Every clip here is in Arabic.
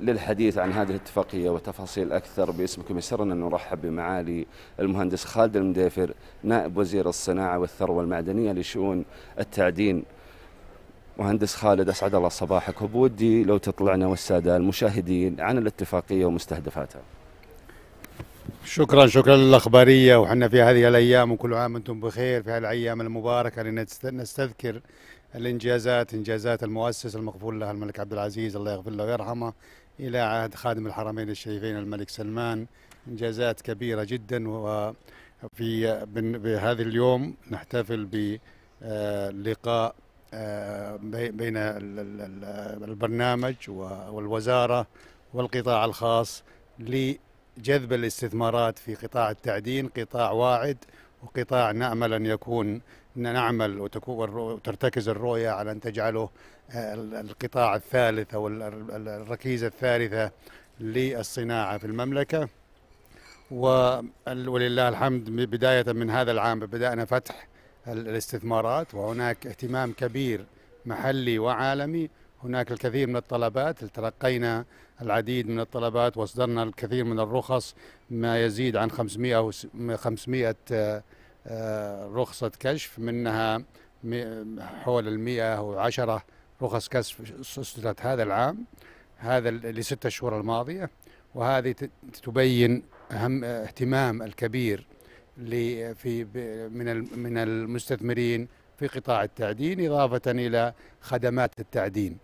للحديث عن هذه الاتفاقية وتفاصيل أكثر باسمكم يسرنا أن نرحب بمعالي المهندس خالد المدافر نائب وزير الصناعة والثروة المعدنية لشؤون التعدين مهندس خالد أسعد الله صباحك وبودي لو تطلعنا والسادة المشاهدين عن الاتفاقية ومستهدفاتها شكرا شكرا للأخبارية وحنا في هذه الأيام وكل عام أنتم بخير في هذه الأيام المباركة لنستذكر الانجازات انجازات المؤسس المغفور له الملك عبد العزيز الله يغفر له ويرحمه الى عهد خادم الحرمين الشريفين الملك سلمان انجازات كبيره جدا وفي بهذا اليوم نحتفل بلقاء آه، آه، بين البرنامج والوزاره والقطاع الخاص لجذب الاستثمارات في قطاع التعدين قطاع واعد وقطاع نأمل أن يكون نعمل وترتكز الرؤية على أن تجعله آه، القطاع الثالث أو الركيزة الثالثة للصناعة في المملكة ولله الحمد بداية من هذا العام بدأنا فتح الاستثمارات وهناك اهتمام كبير محلي وعالمي هناك الكثير من الطلبات تلقينا العديد من الطلبات واصدرنا الكثير من الرخص ما يزيد عن 500 500 آه، رخصة كشف منها حول ال 110 رخص كشف أصدرت هذا العام هذا لستة شهور الماضية وهذه تبين أهم اهتمام الكبير في من من المستثمرين في قطاع التعدين إضافة إلى خدمات التعدين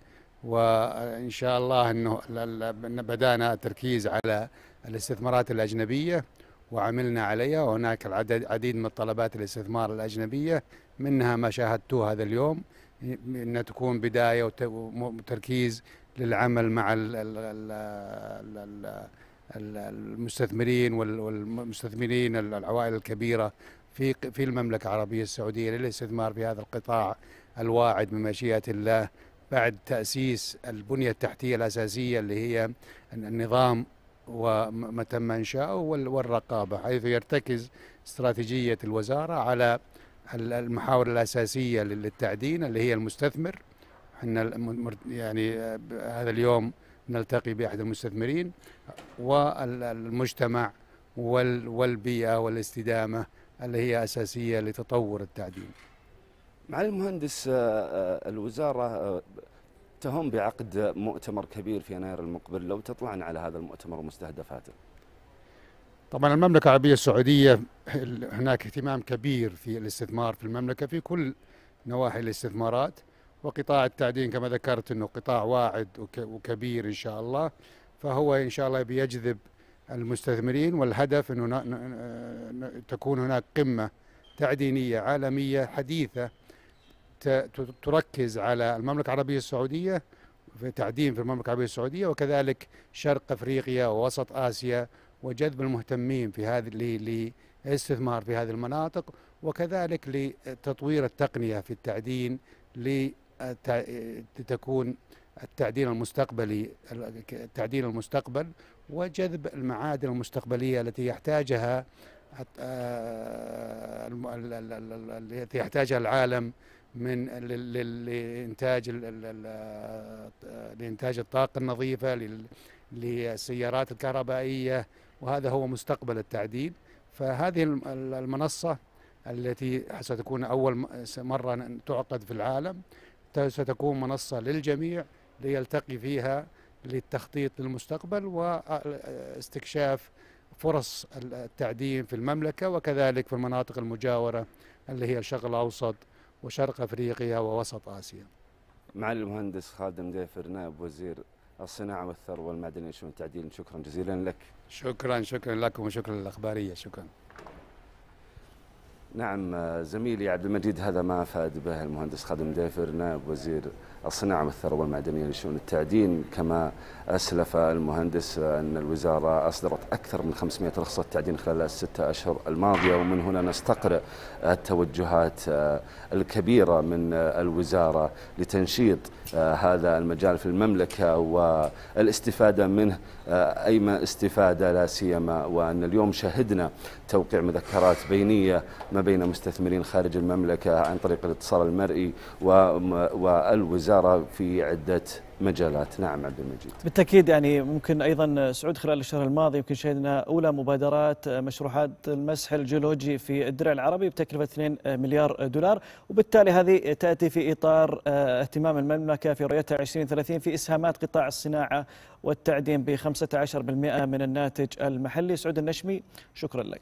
وان شاء الله انه بدانا التركيز على الاستثمارات الاجنبيه وعملنا عليها وهناك العدد عديد من الطلبات الاستثمار الاجنبيه منها ما شاهدتوه هذا اليوم ان تكون بدايه وتركيز للعمل مع المستثمرين والمستثمرين العوائل الكبيره في في المملكه العربيه السعوديه للاستثمار في هذا القطاع الواعد بمشيئه الله بعد تأسيس البنية التحتية الأساسية اللي هي النظام وما تم انشاؤه والرقابة حيث يرتكز استراتيجية الوزارة على المحاور الأساسية للتعدين اللي هي المستثمر احنا يعني هذا اليوم نلتقي بأحد المستثمرين والمجتمع والبيئة والاستدامة اللي هي أساسية لتطور التعدين مع المهندس آه، آه، الوزارة آه، تهم بعقد مؤتمر كبير في يناير المقبل لو تطلعنا على هذا المؤتمر ومستهدفاته طبعا المملكة العربية السعودية هناك اهتمام كبير في الاستثمار في المملكة في كل نواحي الاستثمارات وقطاع التعدين كما ذكرت انه قطاع واعد وكبير ان شاء الله فهو ان شاء الله بيجذب المستثمرين والهدف انه تكون هناك قمه تعدينيه عالميه حديثه تركز على المملكة العربية السعودية في تعدين في المملكة العربية السعودية وكذلك شرق أفريقيا ووسط آسيا وجذب المهتمين في هذه للاستثمار في هذه المناطق وكذلك لتطوير التقنية في التعدين لتكون التعدين المستقبلي التعدين المستقبل وجذب المعادن المستقبلية التي يحتاجها آه، التي يحتاجها العالم من لانتاج آه، لانتاج الطاقه النظيفه للسيارات الكهربائيه وهذا هو مستقبل التعديل فهذه المنصه التي ستكون اول مره تعقد في العالم ستكون منصه للجميع ليلتقي فيها للتخطيط للمستقبل واستكشاف آه، فرص التعدين في المملكه وكذلك في المناطق المجاوره اللي هي الشرق الاوسط وشرق أفريقيا ووسط آسيا معالي المهندس خادم ديفر نائب وزير الصناعة والثروة المعدنية والتعدين شكرا جزيلا لك شكرا شكرا لكم وشكرا للأخبارية شكرا نعم زميلي عبد المجيد هذا ما افاد به المهندس خادم دافر نائب وزير الصناعه والثروه المعدنيه لشؤون التعدين كما اسلف المهندس ان الوزاره اصدرت اكثر من 500 رخصه تعدين خلال الستة اشهر الماضيه ومن هنا نستقرئ التوجهات آه، الكبيره من آه، الوزاره لتنشيط آه، هذا المجال في المملكه والاستفاده منه ايما استفاده لا سيما وان اليوم شهدنا توقيع مذكرات بينية ما بين مستثمرين خارج المملكة عن طريق الاتصال المرئي والوزارة في عدة مجالات نعم عبد المجيد بالتأكيد يعني ممكن أيضا سعود خلال الشهر الماضي يمكن شهدنا أولى مبادرات مشروعات المسح الجيولوجي في الدرع العربي بتكلفة 2 مليار دولار وبالتالي هذه تأتي في إطار آه، اهتمام المملكة في رؤيتها 2030 في إسهامات قطاع الصناعة والتعدين ب 15% من الناتج المحلي سعود النشمي شكرا لك